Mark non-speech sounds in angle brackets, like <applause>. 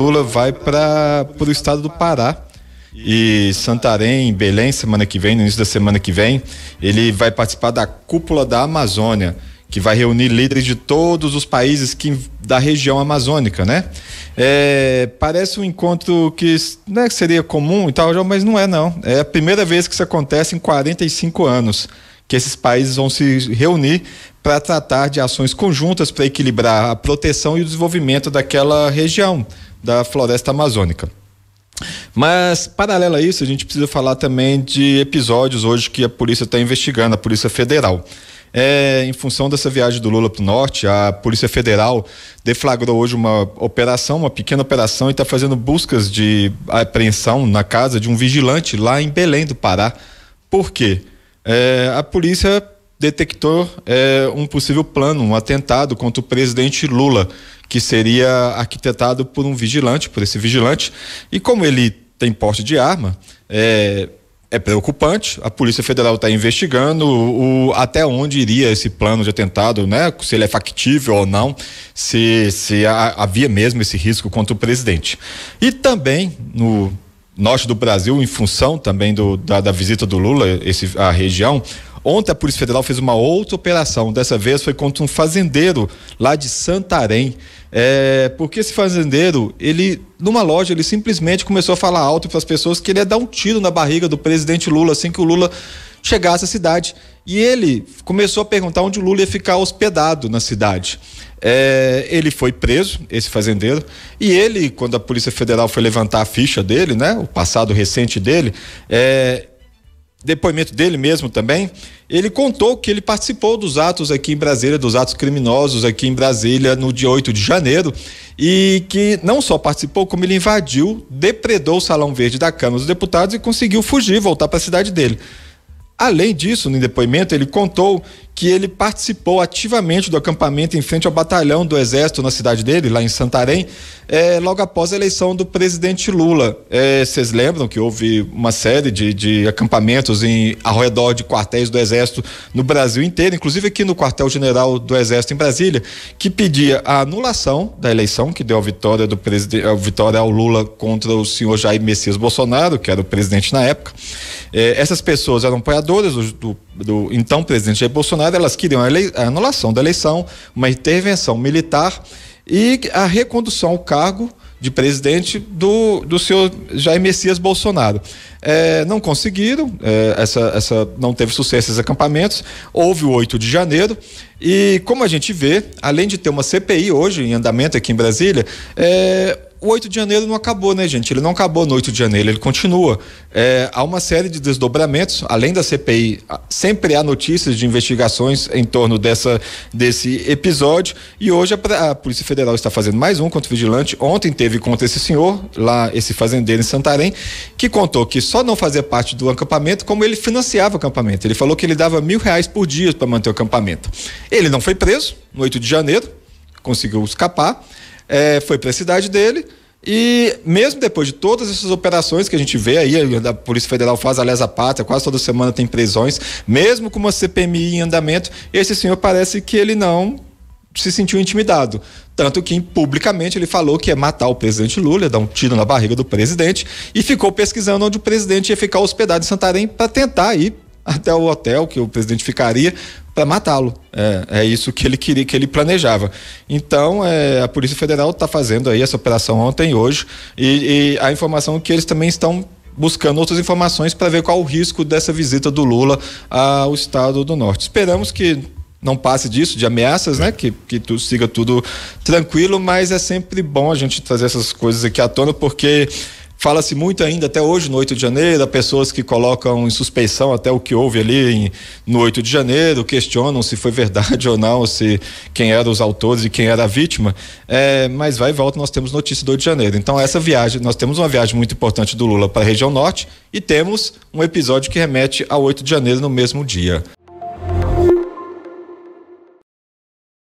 Lula vai para o estado do Pará e Santarém, Belém, semana que vem, no início da semana que vem, ele vai participar da cúpula da Amazônia, que vai reunir líderes de todos os países que, da região amazônica, né? É, parece um encontro que né, seria comum e tal, mas não é não. É a primeira vez que isso acontece em 45 anos que esses países vão se reunir para tratar de ações conjuntas para equilibrar a proteção e o desenvolvimento daquela região da floresta amazônica. Mas, paralelo a isso, a gente precisa falar também de episódios hoje que a polícia está investigando, a Polícia Federal. É, em função dessa viagem do Lula para o norte, a Polícia Federal deflagrou hoje uma operação, uma pequena operação, e está fazendo buscas de apreensão na casa de um vigilante lá em Belém do Pará. Por quê? é, a polícia detectou é, um possível plano, um atentado contra o presidente Lula, que seria arquitetado por um vigilante, por esse vigilante. E como ele tem porte de arma, é, é preocupante. A Polícia Federal está investigando o, o, até onde iria esse plano de atentado, né? Se ele é factível ou não, se, se a, havia mesmo esse risco contra o presidente. E também no norte do Brasil, em função também do, da, da visita do Lula esse, à região. Ontem a Polícia Federal fez uma outra operação, dessa vez foi contra um fazendeiro lá de Santarém. É, porque esse fazendeiro, ele, numa loja, ele simplesmente começou a falar alto para as pessoas que ele ia dar um tiro na barriga do presidente Lula assim que o Lula chegasse à cidade. E ele começou a perguntar onde o Lula ia ficar hospedado na cidade. É, ele foi preso, esse fazendeiro, e ele, quando a Polícia Federal foi levantar a ficha dele, né, o passado recente dele, é, depoimento dele mesmo também, ele contou que ele participou dos atos aqui em Brasília, dos atos criminosos aqui em Brasília no dia 8 de janeiro e que não só participou, como ele invadiu, depredou o Salão Verde da Câmara dos Deputados e conseguiu fugir, voltar para a cidade dele. Além disso, no depoimento, ele contou que ele participou ativamente do acampamento em frente ao batalhão do Exército na cidade dele, lá em Santarém, é, logo após a eleição do presidente Lula. É, vocês é, lembram que houve uma série de, de acampamentos em, ao redor de quartéis do Exército no Brasil inteiro, inclusive aqui no quartel-general do Exército em Brasília, que pedia a anulação da eleição que deu a vitória, do presidente, a vitória ao Lula contra o senhor Jair Messias Bolsonaro, que era o presidente na época. É, essas pessoas eram apoiadoras do, do, do então presidente Jair Bolsonaro Bolsonaro, elas queriam a, a anulação da eleição, uma intervenção militar e a recondução ao cargo de presidente do, do senhor Jair Messias Bolsonaro. É, não conseguiram, é, essa, essa, não teve sucesso esses acampamentos. Houve o 8 de janeiro. E como a gente vê, além de ter uma CPI hoje em andamento aqui em Brasília, é, o 8 de janeiro não acabou, né, gente? Ele não acabou no 8 de janeiro, ele continua. É, há uma série de desdobramentos, além da CPI, ah, sempre há notícias de investigações em torno dessa, desse episódio. E hoje a, a Polícia Federal está fazendo mais um contra o vigilante. Ontem teve contra esse senhor, lá, esse fazendeiro em Santarém, que contou que só não fazia parte do acampamento como ele financiava o acampamento. Ele falou que ele dava mil reais por dia para manter o acampamento. Ele não foi preso no 8 de janeiro, conseguiu escapar é, foi para a cidade dele. E mesmo depois de todas essas operações que a gente vê aí, a Polícia Federal faz aliás a pátria, quase toda semana tem prisões, mesmo com uma CPMI em andamento, esse senhor parece que ele não se sentiu intimidado. Tanto que publicamente ele falou que ia matar o presidente Lula, dar um tiro na barriga do presidente, e ficou pesquisando onde o presidente ia ficar hospedado em Santarém para tentar ir até o hotel que o presidente ficaria para matá-lo. É, é isso que ele queria, que ele planejava. Então, é, a Polícia Federal está fazendo aí essa operação ontem e hoje, e, a informação é que eles também estão buscando outras informações para ver qual o risco dessa visita do Lula ao estado do Norte. Esperamos que não passe disso, de ameaças, né? Que, que tu, siga tudo tranquilo, mas é sempre bom a gente trazer essas coisas aqui à tona, porque Fala-se muito ainda até hoje, no 8 de janeiro, pessoas que colocam em suspeição até o que houve ali em, no 8 de janeiro, questionam se foi verdade <laughs> ou não, se quem eram os autores e quem era a vítima. É, mas vai e volta, nós temos notícia do 8 de janeiro. Então, essa viagem, nós temos uma viagem muito importante do Lula para a região norte e temos um episódio que remete ao 8 de janeiro no mesmo dia.